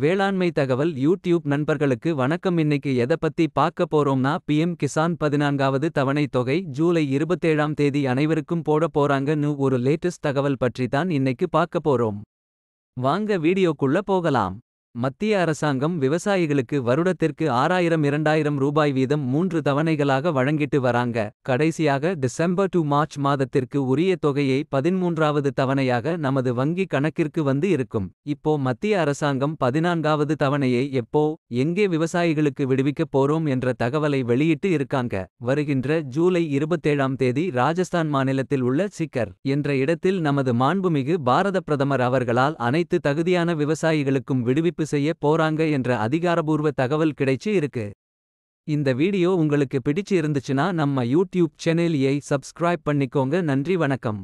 வேளாண்மை தகவல் யூடியூப் நண்பர்களுக்கு வணக்கம் இன்னைக்கு எதை பத்தி பார்க்க போறோம்னா பிஎம் கிசான் பதினான்காவது தவணை தொகை ஜூலை இருபத்தேழாம் தேதி அனைவருக்கும் போட போறாங்கன்னு ஒரு லேட்டஸ்ட் தகவல் பற்றி தான் இன்னைக்கு பார்க்க போறோம் வாங்க வீடியோக்குள்ள போகலாம் மத்திய அரசாங்கம் விவசாயிகளுக்கு வருடத்திற்கு ஆறாயிரம் இரண்டாயிரம் ரூபாய் வீதம் மூன்று தவணைகளாக வழங்கிட்டு வராங்க கடைசியாக டிசம்பர் டு மார்ச் மாதத்திற்கு உரிய தொகையை பதிமூன்றாவது தவணையாக நமது வங்கி கணக்கிற்கு வந்து இருக்கும் இப்போ மத்திய அரசாங்கம் பதினான்காவது தவணையை எப்போ எங்கே விவசாயிகளுக்கு விடுவிக்கப் போறோம் என்ற தகவலை வெளியிட்டு இருக்காங்க வருகின்ற ஜூலை இருபத்தேழாம் தேதி ராஜஸ்தான் மாநிலத்தில் உள்ள சிக்கர் என்ற இடத்தில் நமது மாண்புமிகு பாரத பிரதமர் அவர்களால் அனைத்து தகுதியான விவசாயிகளுக்கும் விடுவிப்பு அறிவிப்பு செய்ய போறாங்க என்ற அதிகாரபூர்வ தகவல் கிடைச்சு இருக்கு இந்த வீடியோ உங்களுக்கு பிடிச்சு இருந்துச்சுன்னா நம்ம யூடியூப் சேனலியை சப்ஸ்கிரைப் பண்ணிக்கோங்க நன்றி வணக்கம்